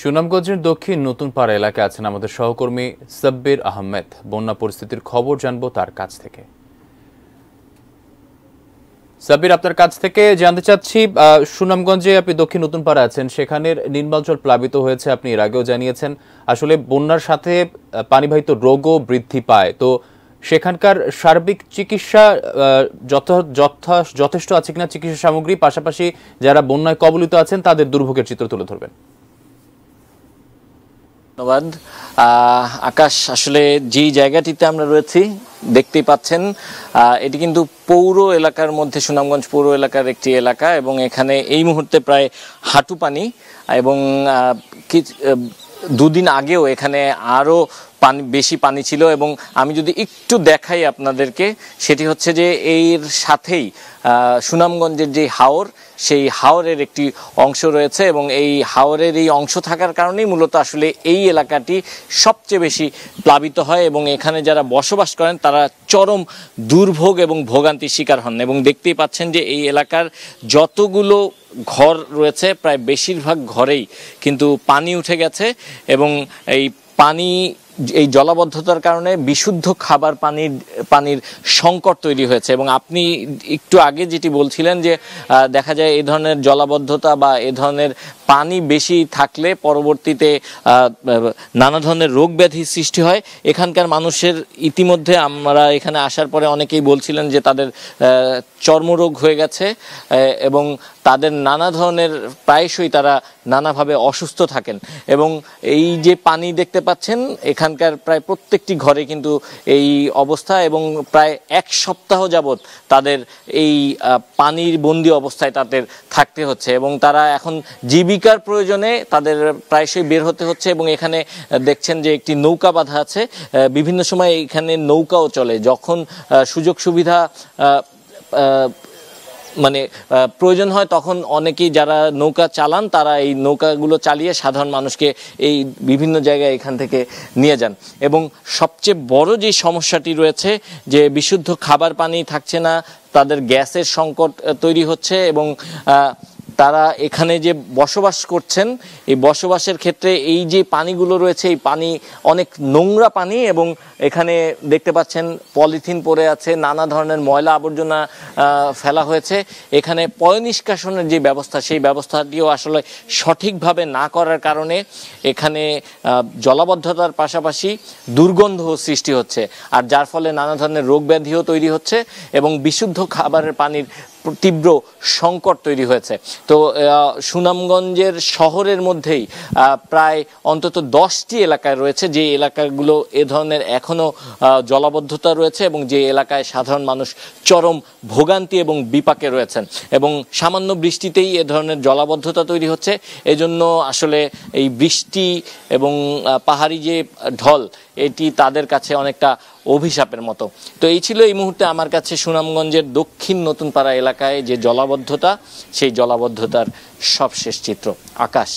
সুনামগঞ্জের দক্ষিণ নতুন পাড়া এলাকায় আছেন আমাদের সহকর্মী সাব্বির আহমেদ বন্যা পরিস্থিতির খবর জানবো তার কাছ থেকে সাব্বির আপনার কাছ থেকে জানতে চাচ্ছি সুনামগঞ্জে আপনি দক্ষিণ নতুন পাড়া আছেন সেখানের জল প্লাবিত হয়েছে আপনি এর আগেও জানিয়েছেন আসলে বন্যার সাথে পানিবাহিত রোগও বৃদ্ধি পায় তো সেখানকার সার্বিক চিকিৎসা যথেষ্ট আছে কিনা চিকিৎসা সামগ্রী পাশাপাশি যারা বন্যায় কবলিত আছেন তাদের দুর্ভোগের চিত্র তুলে ধরবেন ধন্যবাদ আকাশ আসলে যেই জায়গাটিতে আমরা রয়েছি দেখতেই পাচ্ছেন এটি কিন্তু পৌর এলাকার মধ্যে সুনামগঞ্জ পৌর এলাকার একটি এলাকা এবং এখানে এই মুহূর্তে প্রায় হাঁটু পানি এবং দুদিন আগেও এখানে আরও পানি বেশি পানি ছিল এবং আমি যদি একটু দেখাই আপনাদেরকে সেটি হচ্ছে যে এর সাথেই সুনামগঞ্জের যে হাওর সেই হাওরের একটি অংশ রয়েছে এবং এই হাওরের এই অংশ থাকার কারণেই মূলত আসলে এই এলাকাটি সবচেয়ে বেশি প্লাবিত হয় এবং এখানে যারা বসবাস করেন তারা চরম দুর্ভোগ এবং ভোগান্তির শিকার হন এবং দেখতেই পাচ্ছেন যে এই এলাকার যতগুলো ঘর রয়েছে প্রায় বেশিরভাগ ঘরেই কিন্তু পানি উঠে গেছে এবং এই পানি এই জলাবদ্ধতার কারণে বিশুদ্ধ খাবার পানির পানির সংকট তৈরি হয়েছে এবং আপনি একটু আগে যেটি বলছিলেন যে দেখা যায় এই ধরনের জলাবদ্ধতা বা এ ধরনের পানি বেশি থাকলে পরবর্তীতে নানা ধরনের রোগ ব্যাধি সৃষ্টি হয় এখানকার মানুষের ইতিমধ্যে আমরা এখানে আসার পরে অনেকেই বলছিলেন যে তাদের চর্মরোগ হয়ে গেছে এবং তাদের নানা ধরনের প্রায়শই তারা নানাভাবে অসুস্থ থাকেন এবং এই যে পানি দেখতে পাচ্ছেন এখানে এখানকার প্রায় প্রত্যেকটি ঘরে কিন্তু এই অবস্থা এবং প্রায় এক সপ্তাহ যাবৎ তাদের এই পানির বন্দি অবস্থায় তাদের থাকতে হচ্ছে এবং তারা এখন জীবিকার প্রয়োজনে তাদের প্রায়শই বের হতে হচ্ছে এবং এখানে দেখছেন যে একটি নৌকা বাধা আছে বিভিন্ন সময় এখানে নৌকাও চলে যখন সুযোগ সুবিধা মানে প্রয়োজন হয় তখন অনেকেই যারা নৌকা চালান তারা এই নৌকাগুলো চালিয়ে সাধারণ মানুষকে এই বিভিন্ন জায়গায় এখান থেকে নিয়ে যান এবং সবচেয়ে বড় যে সমস্যাটি রয়েছে যে বিশুদ্ধ খাবার পানি থাকছে না তাদের গ্যাসের সংকট তৈরি হচ্ছে এবং তারা এখানে যে বসবাস করছেন এই বসবাসের ক্ষেত্রে এই যে পানিগুলো রয়েছে এই পানি অনেক নোংরা পানি এবং এখানে দেখতে পাচ্ছেন পলিথিন পড়ে আছে নানা ধরনের ময়লা আবর্জনা ফেলা হয়েছে এখানে পয়নিষ্কাশনের যে ব্যবস্থা সেই ব্যবস্থাটিও আসলে সঠিকভাবে না করার কারণে এখানে জলাবদ্ধতার পাশাপাশি দুর্গন্ধ সৃষ্টি হচ্ছে আর যার ফলে নানা ধরনের রোগ ব্যাধিও তৈরি হচ্ছে এবং বিশুদ্ধ খাবারের পানির তীব্র সংকট তৈরি হয়েছে তো সুনামগঞ্জের শহরের মধ্যেই প্রায় অন্তত দশটি এলাকায় রয়েছে যে এলাকাগুলো এ ধরনের এখনও জলাবদ্ধতা রয়েছে এবং যে এলাকায় সাধারণ মানুষ চরম ভোগান্তি এবং বিপাকে রয়েছেন এবং সামান্য বৃষ্টিতেই এ ধরনের জলাবদ্ধতা তৈরি হচ্ছে এজন্য আসলে এই বৃষ্টি এবং পাহাড়ি যে ঢল এটি তাদের কাছে অনেকটা অভিশাপের মতো তো এই ছিল এই মুহূর্তে আমার কাছে সুনামগঞ্জের দক্ষিণ নতুন পাড়া এলাকায় যে জলাবদ্ধতা সেই জলাবদ্ধতার সবশেষ চিত্র আকাশ